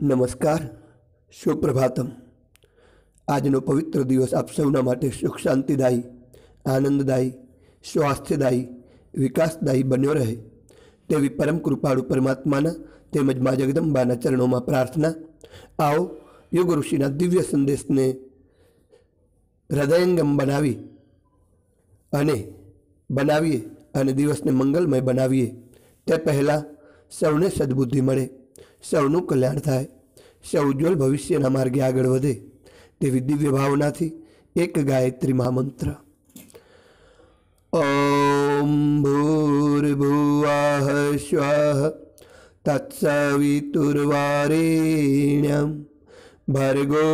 નમસ્કાર સુપ્રભાતમ આજનો પવિત્ર દિવસ આપ સૌના માટે સુખ શાંતિદાયી આનંદદાયી સ્વાસ્થ્યદાયી વિકાસદાયી બન્યો રહે તેવી પરમ કૃપાળુ પરમાત્માના તેમજ મા જગદંબાના ચરણોમાં પ્રાર્થના આવો યોગ ઋષિના દિવ્ય સંદેશને હૃદયંગમ બનાવી અને બનાવીએ અને દિવસને મંગલમય બનાવીએ તે પહેલાં સૌને સદબુદ્ધિ મળે સૌનું કલ્યાણ થાય સૌ ઉજ્જવલ ભવિષ્યના માર્ગે આગળ વધે તેવી દિવ્ય ભાવનાથી એક ગાયત્રી મહામંત્ર ઓમ ભૂર્ભુવાહ સ્વ તત્સવિતુર્વારેણ્યમ ભર્ગો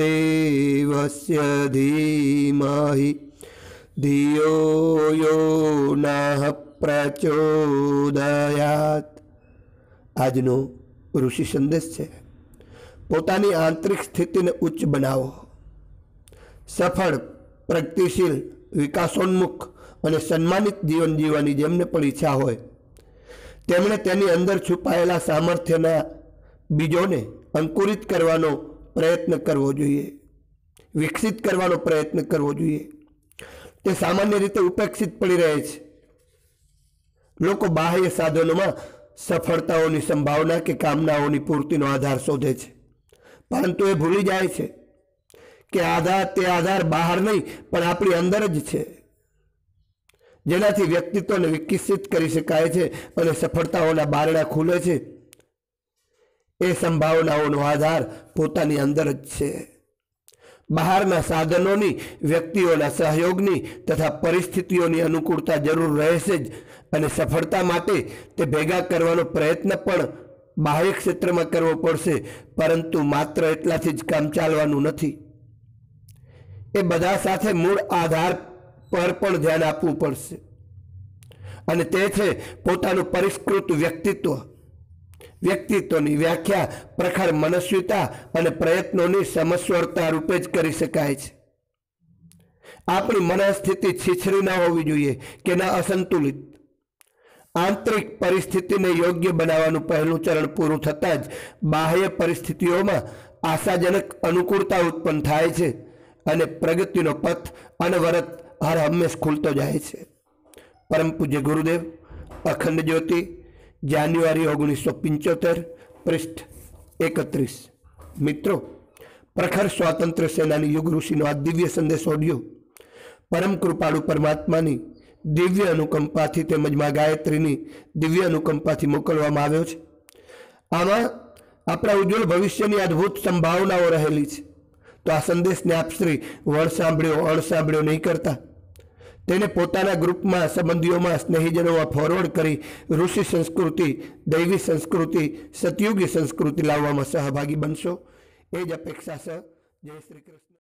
દેવસ્ય ધીમહિ ધિયો યો નઃ પ્રચોદયાત આજનો ઋષિ સંદેશ છે પોતાની આંતરિક સ્થિતિને ઉચ્ચ બનાવો સફળ પ્રગતિશીલ વિકાસોન્મુખ અને સન્માનિત જીવન જીવવાની જેમને પણ ઈચ્છા હોય તેમણે તેની અંદર છુપાયેલા સામર્થ્યના બીજોને અંકુરિત કરવાનો પ્રયત્ન કરવો જોઈએ વિકસિત કરવાનો પ્રયત્ન કરવો જોઈએ તે સામાન્ય રીતે ઉપેક્ષિત પડી રહે છે લોકો બાહ્ય સાધનોમાં સફળતાઓની સંભાવના કે કામનાઓની પૂર્તિનો આધાર શોધે છે પરંતુ એ ભૂલી જાય છે કે આધાર તે આધાર બહાર નહીં પણ આપણી અંદર જ છે જેનાથી વ્યક્તિત્વને વિકસિત કરી શકાય છે અને સફળતાઓના બારણા ખુલે છે એ સંભાવનાઓનો આધાર પોતાની અંદર જ છે બહારના સાધનોની વ્યક્તિઓના સહયોગની તથા પરિસ્થિતિઓની અનુકૂળતા જરૂર રહેશે જ અને સફળતા માટે તે ભેગા કરવાનો પ્રયત્ન પણ બાહ્ય ક્ષેત્રમાં કરવો પડશે પરંતુ માત્ર એટલાથી જ કામ ચાલવાનું નથી એ બધા સાથે મૂળ આધાર પર પણ ધ્યાન આપવું પડશે અને તે છે પોતાનું પરિષ્કૃત વ્યક્તિત્વ વ્યક્તિત્વની વ્યાખ્યા પ્રખર મનસ્વીતા અને પ્રયત્નોની સમસ્વરતા રૂપે જ કરી શકાય છે આપણી મનસ્થિતિ છીછરી ના હોવી જોઈએ કે ના અસંતુલિત આંતરિક પરિસ્થિતિને યોગ્ય બનાવવાનું પહેલું ચરણ પૂરું થતાં જ બાહ્ય પરિસ્થિતિઓમાં આશાજનક અનુકૂળતા ઉત્પન્ન થાય છે અને પ્રગતિનો પથ અનવરત હર હંમેશ ખુલતો જાય છે પરમ પૂજ્ય ગુરુદેવ અખંડ જ્યોતિ જાન્યુઆરી ઓગણીસો પંચોતેર પૃષ્ઠ એકત્રીસ મિત્રો પ્રખર સ્વાતંત્ર્ય સેનાની યુગ ઋષિનો આ દિવ્ય સંદેશ ઓડિયો પરમ કૃપાળુ પરમાત્માની દિવ્ય અનુકંપાથી તેમજ મા ગાયત્રીની દિવ્ય અનુકંપાથી મોકલવામાં આવ્યો છે આમાં આપણા ઉજ્જવળ ભવિષ્યની અદ્ભુત સંભાવનાઓ રહેલી છે તો આ સંદેશને આપશ્રી શ્રી વણ સાંભળ્યો અણ સાંભળ્યો નહીં કરતા તેને પોતાના ગ્રુપમાં સંબંધીઓમાં સ્નેહીજનોમાં ફોરવર્ડ કરી ઋષિ સંસ્કૃતિ દૈવી સંસ્કૃતિ સતયુગી સંસ્કૃતિ લાવવામાં સહભાગી બનશો એ જ અપેક્ષા છે જય શ્રી કૃષ્ણ